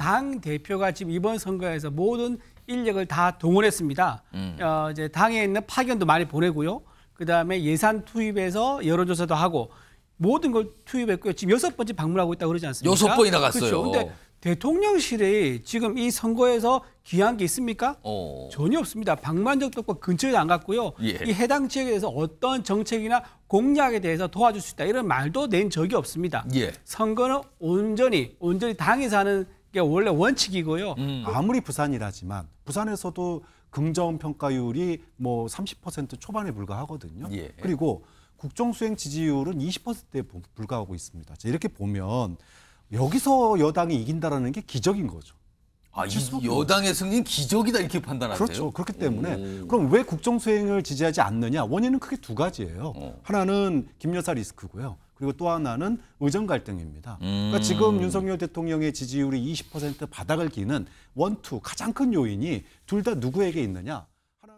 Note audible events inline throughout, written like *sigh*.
당 대표가 지금 이번 선거에서 모든 인력을 다 동원했습니다. 음. 어, 이제 당에 있는 파견도 많이 보내고요. 그 다음에 예산 투입해서 여론조사도 하고 모든 걸 투입했고요. 지금 여섯 번째 방문하고 있다고 그러지 않습니까? 여섯 번이나 갔어요. 그렇죠. 근데 대통령실에 지금 이 선거에서 귀한 게 있습니까? 어. 전혀 없습니다. 방문 적도 없고 근처에도 안 갔고요. 예. 이 해당 지역에 대해서 어떤 정책이나 공약에 대해서 도와줄 수 있다 이런 말도 낸 적이 없습니다. 예. 선거는 온전히 온전히 당에서 하는 게 그러니까 원래 원칙이고요. 음. 아무리 부산이라지만 부산에서도 긍정 평가율이 뭐 30% 초반에 불과하거든요. 예. 그리고 국정 수행 지지율은 20%에 불과하고 있습니다. 이렇게 보면 여기서 여당이 이긴다라는 게 기적인 거죠. 아, 여당의 승리는 기적이다 이렇게 판단하세요? 그렇죠. 그렇기 때문에 오. 그럼 왜 국정 수행을 지지하지 않느냐? 원인은 크게 두 가지예요. 어. 하나는 김여사 리스크고요. 그리고 또 하나는 의정 갈등입니다. 음. 그러니까 지금 윤석열 대통령의 지지율이 20% 바닥을 기는 원투 가장 큰 요인이 둘 다 누구에게 있느냐?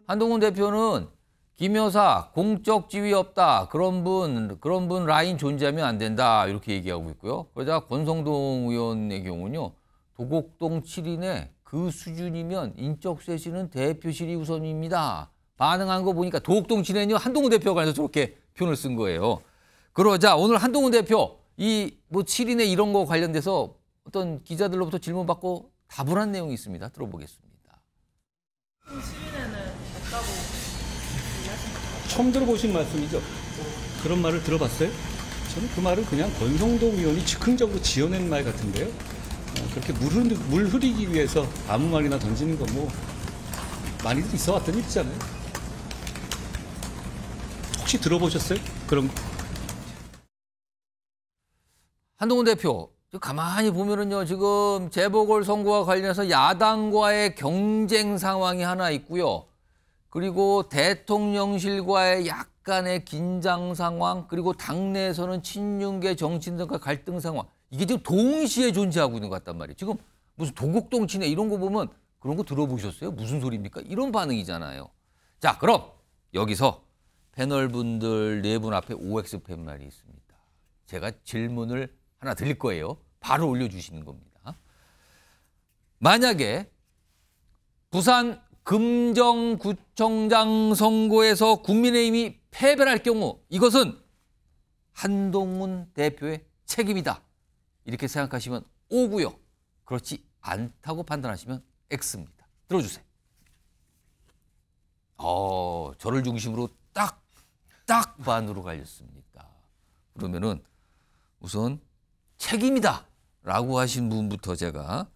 한동훈 대표는 김 여사 공적 지위 없다 그런 분 그런 분 라인 존재하면 안 된다 이렇게 얘기하고 있고요. 그러자 권성동 의원의 경우는요 도곡동 7인의 그 수준이면 인적 쇄신은 대표실이 우선입니다. 반응한 거 보니까 도곡동 7인요 한동훈 대표가 그래서 저렇게 표현을 쓴 거예요. 그러자 오늘 한동훈 대표 이뭐7인의 이런 거 관련돼서 어떤 기자들로부터 질문받고 답을 한 내용이 있습니다. 들어보겠습니다. 7인회는 없다고 처음 들어보신 말씀이죠? 그런 말을 들어봤어요? 저는 그말은 그냥 권성동 의원이 즉흥적으로 지어낸 말 같은데요. 어, 그렇게 물, 흐르, 물 흐리기 위해서 아무 말이나 던지는 건 뭐 많이 있어 왔던 일이잖아요. 혹시 들어보셨어요? 그럼 한동훈 대표 가만히 보면은요 지금 재보궐 선거와 관련해서 야당과의 경쟁 상황이 하나 있고요. 그리고 대통령실과의 약간의 긴장 상황 그리고 당내에서는 친윤계 정치인들과 갈등 상황 이게 지금 동시에 존재하고 있는 것 같단 말이에요. 지금 무슨 도곡동 친해 이런 거 보면 그런 거 들어보셨어요? 무슨 소리입니까? 이런 반응이잖아요. 자 그럼 여기서 패널분들 네 분 앞에 OX 팻말이 있습니다. 제가 질문을 하나 드릴 거예요. 바로 올려주시는 겁니다. 만약에 부산 금정구청장 선거에서 국민의힘이 패배할 경우 이것은 한동훈 대표의 책임이다. 이렇게 생각하시면 오고요. 그렇지 않다고 판단하시면 X입니다. 들어주세요. 어, 저를 중심으로 딱, 딱 반으로 갈렸습니다. 그러면은 우선 책임이다 라고 하신 분부터 제가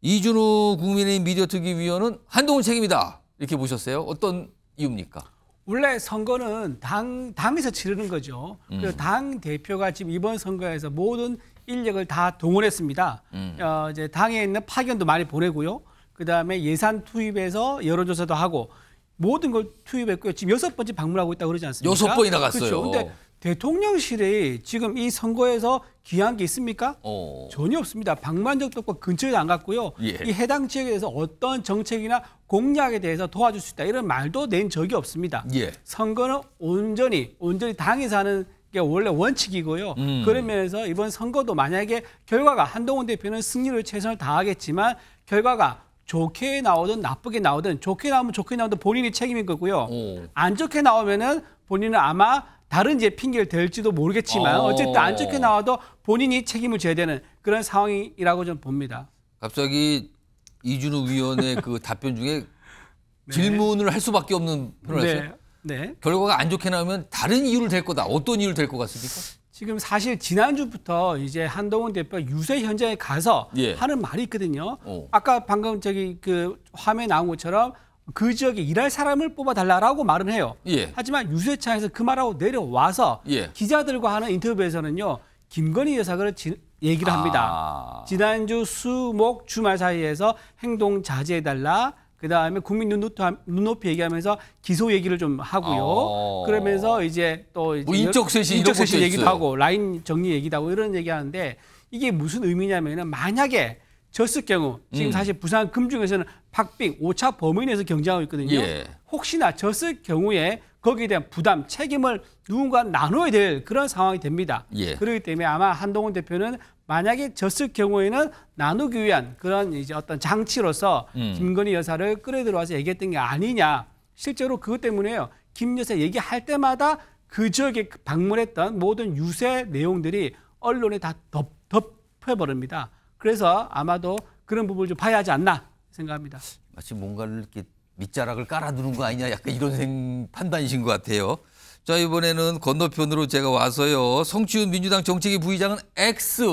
이준우 국민의힘 미디어특위위원은 한동훈 책임이다 이렇게 보셨어요. 어떤 이유입니까? 원래 선거는 당, 당에서 치르는 거죠. 음. 당 대표가 지금 이번 선거에서 모든 인력을 다 동원했습니다. 음. 어, 이제 당에 있는 파견도 많이 보내고요. 그 다음에 예산 투입해서 여론조사도 하고 모든 걸 투입했고요. 지금 여섯 번째 방문하고 있다고 그러지 않습니까? 여섯 번이나 갔어요. 그렇죠. 근데 대통령실이 지금 이 선거에서 귀한게 있습니까? 오. 어. 전혀 없습니다. 방만적도 없고 근처에도 안 갔고요. 예. 이 해당 지역에 대해서 어떤 정책이나 공약에 대해서 도와줄 수 있다 이런 말도 낸 적이 없습니다. 예. 선거는 온전히 온전히 당에서 하는 게 원래 원칙이고요. 음. 그런 면에서 이번 선거도 만약에 결과가 한동훈 대표는 승리를 최선을 다하겠지만 결과가 좋게 나오든 나쁘게 나오든 좋게 나오면 좋게 나오든 본인이 책임인 거고요. 오. 안 좋게 나오면은 본인은 아마 다른 이제 핑계를 댈지도 모르겠지만 어. 어쨌든 안 좋게 나와도 본인이 책임을 져야 되는 그런 상황이라고 저는 봅니다. 갑자기 이준우 위원의 그 *laughs* 답변 중에 네. 질문을 할 수밖에 없는 표현을 네. 하셨어요. 네. 결과가 안 좋게 나오면 다른 이유를 댈 거다. 어떤 이유를 댈 것 같습니까? 지금 사실 지난주부터 이제 한동훈 대표가 유세 현장에 가서 예. 하는 말이 있거든요. 오. 어. 아까 방금 저기 그 화면에 나온 것처럼 그 지역에 일할 사람을 뽑아달라라고 말은 해요. 예. 하지만 유세차에서 그 말하고 내려와서 예. 기자들과 하는 인터뷰에서는요. 김건희 여사를 지, 얘기를 합니다. 아... 지난주 수목 주말 사이에서 행동 자제해달라. 그 다음에 국민 눈높이, 얘기하면서 기소 얘기를 좀 하고요. 아... 그러면서 이제 또 이제 뭐 인적쇄신, 인적쇄신 얘기도 있어요. 하고 라인 정리 얘기도 하고 이런 얘기하는데 이게 무슨 의미냐면은 만약에 졌을 경우 지금 음. 사실 부산 금중에서는 박빙 오차 범위에서 내 경쟁하고 있거든요. 예. 혹시나 졌을 경우에 거기에 대한 부담, 책임을 누군가 나눠야 될 그런 상황이 됩니다. 예. 그렇기 때문에 아마 한동훈 대표는 만약에 졌을 경우에는 나누기 위한 그런 이제 어떤 장치로서 음. 김건희 여사를 끌어들어와서 얘기했던 게 아니냐. 실제로 그것 때문에요. 김 여사 얘기할 때마다 그 지역에 방문했던 모든 유세 내용들이 언론에 다 덮, 덮여버립니다. 그래서 아마도 그런 부분을 좀 봐야 하지 않나 생각합니다. 마치 뭔가를 이렇게 밑자락을 깔아두는 거 아니냐 약간 이런 생, 판단이신 것 같아요. 자 이번에는 건너편으로 제가 와서요. 성취훈 민주당 정책위 부의장은 X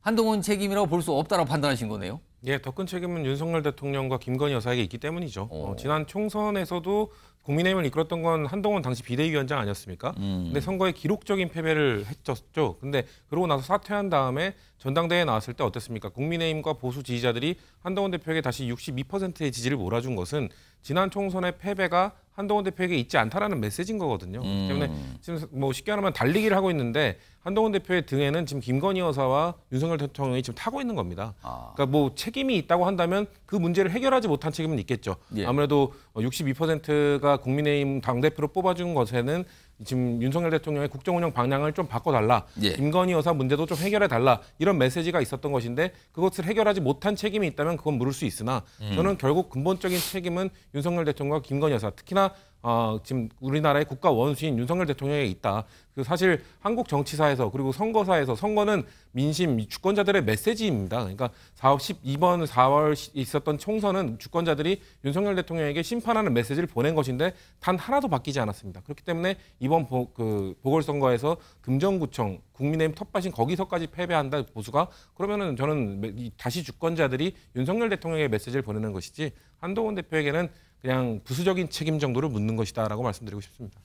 한동훈 책임이라고 볼 수 없다라고 판단하신 거네요. 예, 더큰 책임은 윤석열 대통령과 김건희 여사에게 있기 때문이죠. 어, 어 지난 총선에서도 국민의힘을 이끌었던 건 한동훈 당시 비대위원장 아니었습니까? 음. 근데 선거에 기록적인 패배를 했었죠. 근데 그러고 나서 사퇴한 다음에 전당대회 나왔을 때 어땠습니까? 국민의힘과 보수 지지자들이 한동훈 대표에게 다시 62%의 지지를 몰아준 것은 지난 총선의 패배가 한동훈 대표에게 있지 않다라는 메시지인 거거든요. 음. 때문에 지금 뭐 쉽게 말하면 달리기를 하고 있는데 한동훈 대표의 등에는 지금 김건희 여사와 윤석열 대통령이 지금 타고 있는 겁니다. 아. 그러니까 뭐 책임이 있다고 한다면 그 문제를 해결하지 못한 책임은 있겠죠. 예. 아무래도 62%가 어, 국민의힘 당대표로 뽑아준 것에는 지금 윤석열 대통령의 국정운영 방향을 좀 바꿔달라, 예. 김건희 여사 문제도 좀 해결해달라 이런 메시지가 있었던 것인데 그것을 해결하지 못한 책임이 있다면 그건 물을 수 있으나 음. 저는 결국 근본적인 책임은 윤석열 대통령과 김건희 여사 특히나 어, 지금 우리나라의 국가 원수인 윤석열 대통령에 있다. 그 사실 한국 정치사에서 그리고 선거사에서 선거는 민심 주권자들의 메시지입니다. 그러니까 4 2번 4월 있었던 총선은 주권자들이 윤석열 대통령에게 심판하는 메시지를 보낸 것인데 단 하나도 바뀌지 않았습니다. 그렇기 때문에 이번 보, 그 보궐선거에서 금정구청 국민의힘 텃밭인 거기서까지 패배한다 보수가 그러면은 저는 다시 주권자들이 윤석열 대통령의 메시지를 보내는 것이지 한동훈 대표에게는 그냥 부수적인 책임 정도를 묻는 것이다라고 말씀드리고 싶습니다.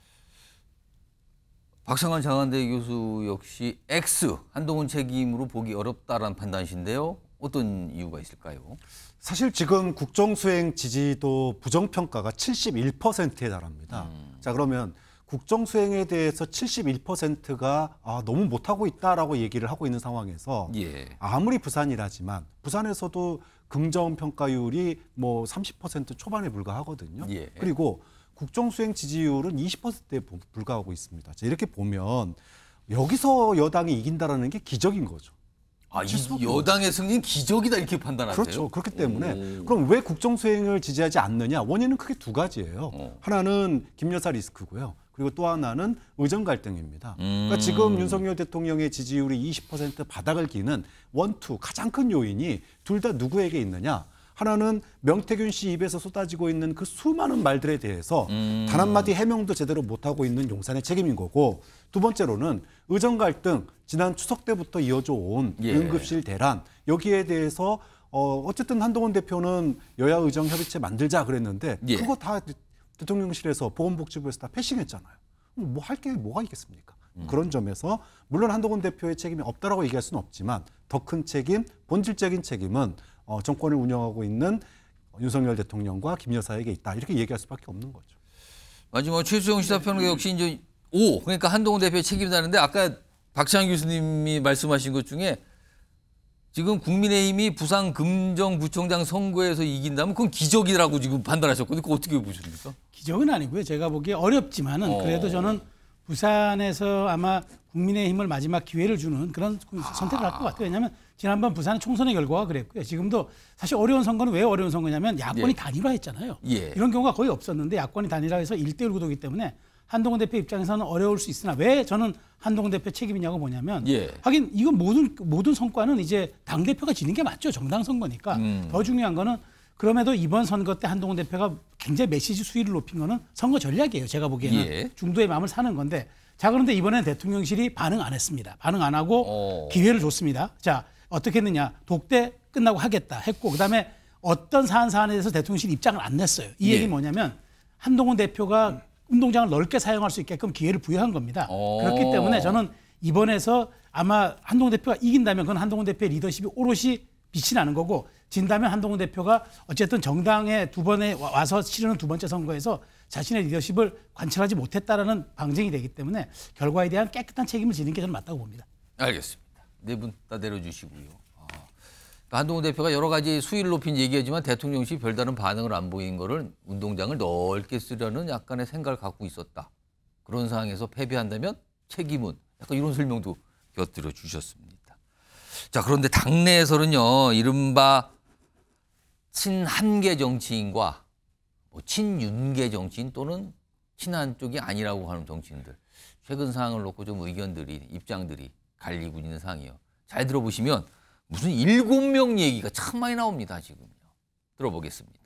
박상환 장안대 교수 역시 X 한동훈 책임으로 보기 어렵다라는 판단이신데요. 어떤 이유가 있을까요? 사실 지금 국정수행 지지도 부정평가가 71%에 달합니다. 음. 자 그러면 국정 수행에 대해서 71%가 아, 너무 못하고 있다라고 얘기를 하고 있는 상황에서 예. 아무리 부산이라지만 부산에서도 긍정 평가율이 뭐 30% 초반에 불과하거든요. 예. 그리고 국정 수행 지지율은 20%에 불과하고 있습니다. 이렇게 보면 여기서 여당이 이긴다라는 게 기적인 거죠. 아, 여당의 승리 기적이다 이렇게 판단하세요? 그렇죠. 그렇기 때문에 오. 그럼 왜 국정 수행을 지지하지 않느냐? 원인은 크게 두 가지예요. 어. 하나는 김여사 리스크고요. 그리고 또 하나는 의정 갈등입니다. 그러니까 음. 그러니까 지금 윤석열 대통령의 지지율이 20% 바닥을 기는 원투 가장 큰 요인이 둘 다 누구에게 있느냐? 하나는 명태균 씨 입에서 쏟아지고 있는 그 수많은 말들에 대해서 음. 단 한마디 해명도 제대로 못하고 있는 용산의 책임인 거고 두 번째로는 의정 갈등 지난 추석 때부터 이어져 온 예. 응급실 대란 여기에 대해서 어, 어쨌든 한동훈 대표는 여야 의정 협의체 만들자 그랬는데 예. 그거 다 대통령실에서 보건복지부에서 다 패싱했잖아요. 뭐할게 뭐가 있겠습니까? 음. 그런 점에서 물론 한동훈 대표의 책임이 없다라고 얘기할 수는 없지만 더 큰 책임, 본질적인 책임은 어, 정권을 운영하고 있는 윤석열 대통령과 김 여사에게 있다 이렇게 얘기할 수밖에 없는 거죠. 마지막 뭐 최수영 시사평론 역시 이제 오 그러니까 한동훈 대표의 책임이라는데 아까 박찬 교수님이 말씀하신 것 중에 지금 국민의힘이 부산 금정부총장 선거에서 이긴다면 그건 기적이라고 지금 판단하셨거든요. 그거 어떻게 보십니까? 기적은 아니고요. 제가 보기에 어렵지만은 어... 그래도 저는 부산에서 아마 국민의힘을 마지막 기회를 주는 그런 선택을 할 것 같아요. 왜냐하면 지난번 부산 총선의 결과가 그랬고요. 지금도 사실 어려운 선거는 왜 어려운 선거냐면 야권이 예. 단일화했잖아요. 예. 이런 경우가 거의 없었는데 야권이 단일화해서 일대일 구도기 때문에 한동훈 대표 입장에서는 어려울 수 있으나 왜 저는 한동훈 대표 책임이냐고 뭐냐면 예. 하긴 이건 모든 모든 성과는 이제 당 대표가 지는 게 맞죠 정당 선거니까 음. 더 중요한 거는 그럼에도 이번 선거 때 한동훈 대표가 굉장히 메시지 수위를 높인 거는 선거 전략이에요 제가 보기에는 예. 중도의 마음을 사는 건데 자 그런데 이번에 대통령실이 반응 안 했습니다 반응 안 하고 오. 어. 기회를 줬습니다 자 어떻게 했느냐 독대 끝나고 하겠다 했고 그다음에 어떤 사안 사안에 대해서 대통령실 입장을 안 냈어요 이 예. 얘기 뭐냐면 한동훈 대표가 음. 운동장을 넓게 사용할 수 있게끔 기회를 부여한 겁니다. 오. 어. 그렇기 때문에 저는 이번에서 아마 한동훈 대표가 이긴다면 그건 한동훈 대표의 리더십이 오롯이 빛이 나는 거고 진다면 한동훈 대표가 어쨌든 정당에 두 번에 와서 치르는 두 번째 선거에서 자신의 리더십을 관철하지 못했다라는 방증이 되기 때문에 결과에 대한 깨끗한 책임을 지는 게 저는 맞다고 봅니다. 알겠습니다. 네 분다 내려주시고요. 한동훈 대표가 여러 가지 수위를 높인 얘기하지만 대통령씨 별다른 반응을 안 보인 거를 운동장을 넓게 쓰려는 약간의 생각을 갖고 있었다. 그런 상황에서 패배한다면 책임은 약간 이런 설명도 곁들여 주셨습니다. 자 그런데 당내에서는요 이른바 친한계 정치인과 뭐 친윤계 정치인 또는 친한 쪽이 아니라고 하는 정치인들 최근 상황을 놓고 좀 의견들이 입장들이 갈리고 있는 상황이요잘 들어보시면 무슨 일곱 명 얘기가 참 많이 나옵니다 지금요. 들어보겠습니다.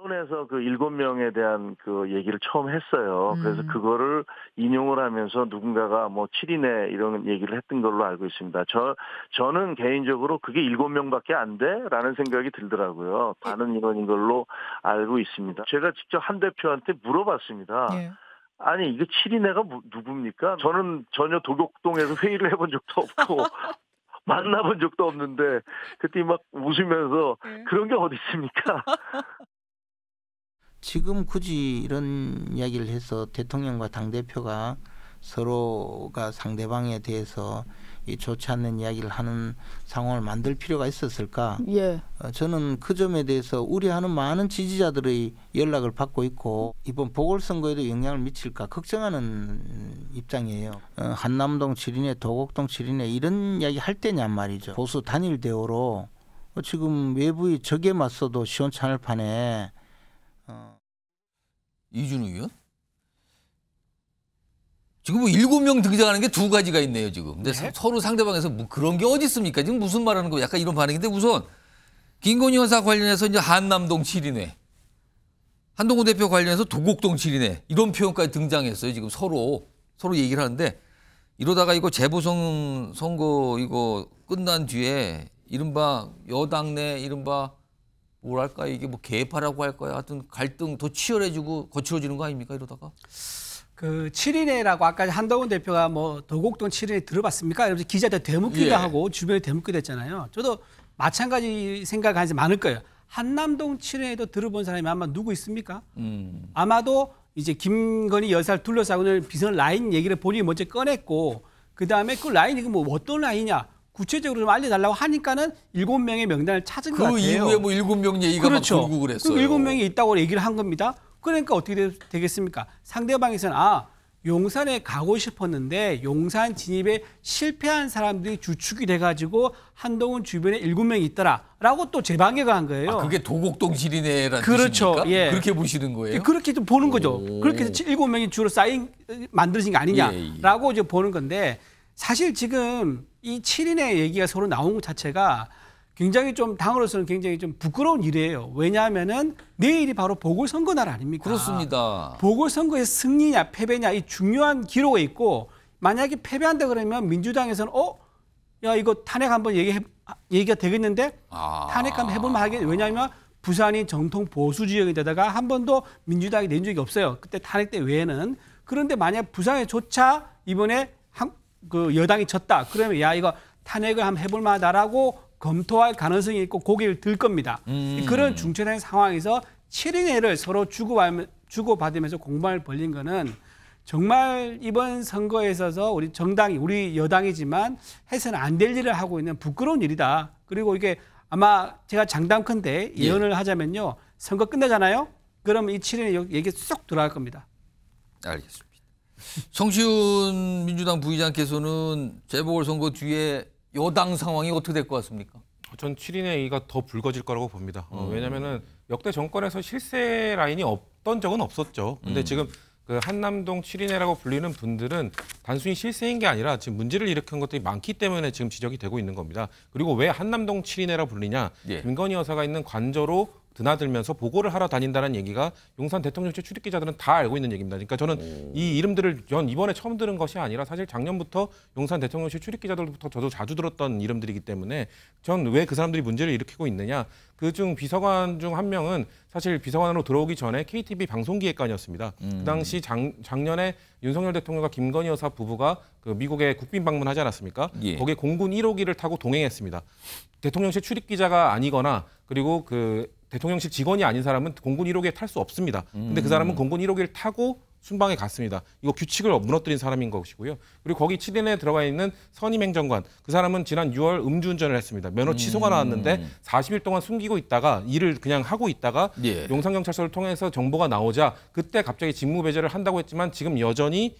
언론에서 그 일곱 명에 대한 그 얘기를 처음 했어요. 음. 그래서 그거를 인용을 하면서 누군가가 뭐 7인에 이런 얘기를 했던 걸로 알고 있습니다. 저, 저는 개인적으로 그게 일곱 명 밖에 안 돼? 라는 생각이 들더라고요. 반은 인원인 걸로 알고 있습니다. 제가 직접 한 대표한테 물어봤습니다. 예. 아니 이게 7인회가 뭐 누굽니까? 저는 전혀 도곡동에서 *laughs* 회의를 해본 적도 없고 만나본 적도 없는데 그때 막 웃으면서 네. 그런 게 어디 있습니까? *laughs* 지금 굳이 이런 이야기를 해서 대통령과 당 대표가 서로가 상대방에 대해서 이 좋지 않는 이야기를 하는 상황을 만들 필요가 있었을까? 예. 어, 저는 그 점에 대해서 우려하는 많은 지지자들의 연락을 받고 있고 이번 보궐선거에도 영향을 미칠까 걱정하는 입장이에요. 어, 한남동 7인회, 도곡동 7인회 이런 이야기 할 때냔 말이죠. 보수 단일 대오로 어, 지금 외부의 적에 맞서도 시원찮을 판에. 어. 이준우 의원? 지금 뭐 일곱 명 등장하는 게 두 가지가 있네요 지금. 근데 네? 서로 상대방에서 뭐 그런 게 어디 있습니까? 지금 무슨 말하는 거? 약간 이런 반응인데 우선 김건희 여사 관련해서 이제 한남동 7인회, 한동훈 대표 관련해서 도곡동 7인회 이런 표현까지 등장했어요. 지금 서로 서로 얘기를 하는데 이러다가 이거 재보선 선거 이거 끝난 뒤에 이른바 여당 내 이른바 뭐랄까 이게 뭐 개파라고 할까요? 하여튼 갈등 더 치열해지고 거칠어지는 거 아닙니까 이러다가? 그 7인회라고 아까 한동훈 대표가 뭐 도곡동 7인회 들어봤습니까? 여러분서 기자들 대묻기도 예. 하고 주변에 대묻기도 했잖아요. 저도 마찬가지 생각하는 사람 많을 거예요. 한남동 7인회도 들어본 사람이 아마 누구 있습니까? 음. 아마도 이제 김건희 여사를 둘러싸고는 비선 라인 얘기를 본인이 먼저 꺼냈고 그다음에 그 라인이 뭐 어떤 라인이냐 구체적으로 좀 알려달라고 하니까는 일곱 명의 명단을 찾은 그것 그 같아요. 그 이후에 뭐일명 얘기가 그렇죠. 막 돌고 그랬어요. 그 일곱 명이 있다고 얘기를 한 겁니다. 그러니까 어떻게 되겠습니까? 상대방에서는 아 용산에 가고 싶었는데 용산 진입에 실패한 사람들이 주축이 돼가지고 한동훈 주변에 일곱 명이 있더라라고 또 재방해가 한 거예요. 아, 그게 도곡동 지리네라는 그렇죠. 뜻입니까? 예. 그렇게 보시는 거예요? 예, 그렇게 또 보는 거죠. 오. 그렇게 해서 일곱 명이 주로 쌓인 만들어진 게 아니냐라고 예, 예. 이제 보는 건데 사실 지금 이칠인의 얘기가 서로 나온 것 자체가 굉장히 좀 당으로서는 굉장히 좀 부끄러운 일이에요. 왜냐하면은 내일이 바로 보궐선거 날 아닙니까? 그렇습니다. 보궐선거의 승리냐 패배냐 이 중요한 기로에 있고 만약에 패배한다 그러면 민주당에서는 어? 야 이거 탄핵 한번 얘기해 얘기가 되겠는데 아... 탄핵 한번 해볼만 하겠 왜냐하면 부산이 정통 보수 지역에다가한 번도 민주당이 낸 적이 없어요. 그때 탄핵 때 외에는 그런데 만약 부산에조차 이번에 한, 그 여당이 졌다 그러면 야 이거 탄핵을 한번 해볼 만하다라고 검토할 가능성이 있고 고개를 들 겁니다. 음. 그런 중천의 상황에서 7인회를 서로 주고받으면서 공방을 벌린 거는 정말 이번 선거에 있어서 우리 정당이 우리 여당이지만 해서는 안 될 일을 하고 있는 부끄러운 일이다. 그리고 이게 아마 제가 장담컨대 예. 예언을 예. 하자면요. 선거 끝나잖아요. 그럼 이 7인의 얘기 쏙 들어갈 겁니다. 알겠습니다. 성시훈 민주당 부의장께서는 재보궐선거 뒤에 여당 상황이 어떻게 될 것 같습니까? 전 7인의 2가 더 붉어질 거라고 봅니다. 어, 음. 왜냐하면 역대 정권에서 실세 라인이 없던 적은 없었죠. 근데 음. 지금 그 한남동 7인회라고 불리는 분들은 단순히 실세인 게 아니라 지금 문제를 일으킨 것들이 많기 때문에 지금 지적이 되고 있는 겁니다. 그리고 왜 한남동 7인회라 불리냐? 예. 김건희 여사가 있는 관저로 드나들면서 보고를 하러 다닌다는 얘기가 용산 대통령실 출입 기자들은 다 알고 있는 얘기입니다. 그러니까 저는 이 음. 이름들을 전 이번에 처음 들은 것이 아니라 사실 작년부터 용산 대통령실 출입 기자들부터 저도 자주 들었던 이름들이기 때문에 전 왜 그 사람들이 문제를 일으키고 있느냐. 그중 비서관 중 한 명은 사실 비서관으로 들어오기 전에 KTV 방송기획관이었습니다. 음. 그 당시 음. 장, 작년에 윤석열 대통령과 김건희 여사 부부가 그 미국에 국빈 방문하지 않았습니까? 예. 거기에 공군 1호기를 타고 동행했습니다. 대통령실 출입 기자가 아니거나 그리고 그 대통령실 직원이 아닌 사람은 공군 1호기에 탈 수 없습니다. 근데 그 음. 사람은 공군 1호기를 타고 순방에 갔습니다. 이거 규칙을 무너뜨린 사람인 것이고요. 그리고 거기 치대에 들어가 있는 선임 행정관 그 사람은 지난 6월 음주운전을 했습니다. 면허 취소가 음. 나왔는데 40일 동안 숨기고 있다가 일을 그냥 하고 있다가 예. 용산경찰서를 통해서 정보가 나오자 그때 갑자기 직무배제를 한다고 했지만 지금 여전히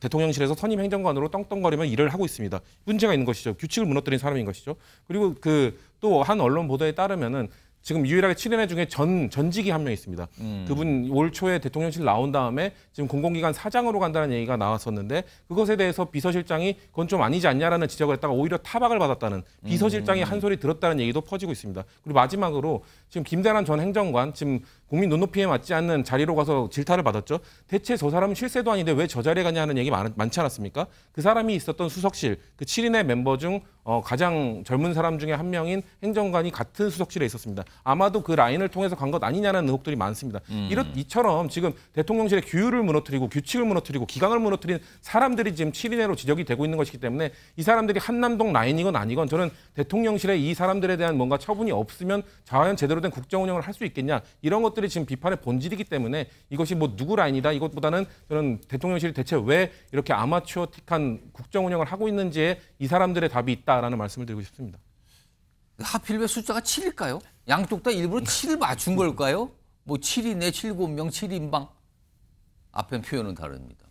대통령실에서 선임 행정관으로 떵떵거리며 일을 하고 있습니다. 문제가 있는 것이죠. 규칙을 무너뜨린 사람인 것이죠. 그리고 그 또 한 언론 보도에 따르면은 지금 유일하게 7인회 중에 전 전직이 한 명 있습니다. 음. 그분 올 초에 대통령실 나온 다음에 지금 공공기관 사장으로 간다는 얘기가 나왔었는데 그것에 대해서 비서실장이 그건 좀 아니지 않냐라는 지적을 했다가 오히려 타박을 받았다는 비서실장이 음. 한 소리 들었다는 얘기도 퍼지고 있습니다. 그리고 마지막으로 지금 김대란 전 행정관 지금 국민 눈높이에 맞지 않는 자리로 가서 질타를 받았죠. 대체 저 사람은 실세도 아닌데 왜 저 자리에 가냐 하는 얘기 많, 많지 않았습니까? 그 사람이 있었던 수석실 그 7인의 멤버 중 어, 가장 젊은 사람 중에 한 명인 행정관이 같은 수석실에 있었습니다. 아마도 그 라인을 통해서 간 것 아니냐는 의혹들이 많습니다. 음. 이렇 이처럼 지금 대통령실의 규율을 무너뜨리고 규칙을 무너뜨리고 기강을 무너뜨린 사람들이 지금 7인회로 지적이 되고 있는 것이기 때문에 이 사람들이 한남동 라인이건 아니건 저는 대통령실에 이 사람들에 대한 뭔가 처분이 없으면 자연 제대로 된 국정 운영을 할 수 있겠냐 이런 것들이 지금 비판의 본질이기 때문에 이것이 뭐 누구 라인이다 이것보다는 저는 대통령실이 대체 왜 이렇게 아마추어틱한 국정 운영을 하고 있는지에 이 사람들의 답이 있다라는 말씀을 드리고 싶습니다. 하필 왜 숫자가 7일까요? 양쪽 다 일부러 7을 맞춘 걸까요? 뭐 7인의 7고명, 7인방. 앞에 표현은 다릅니다.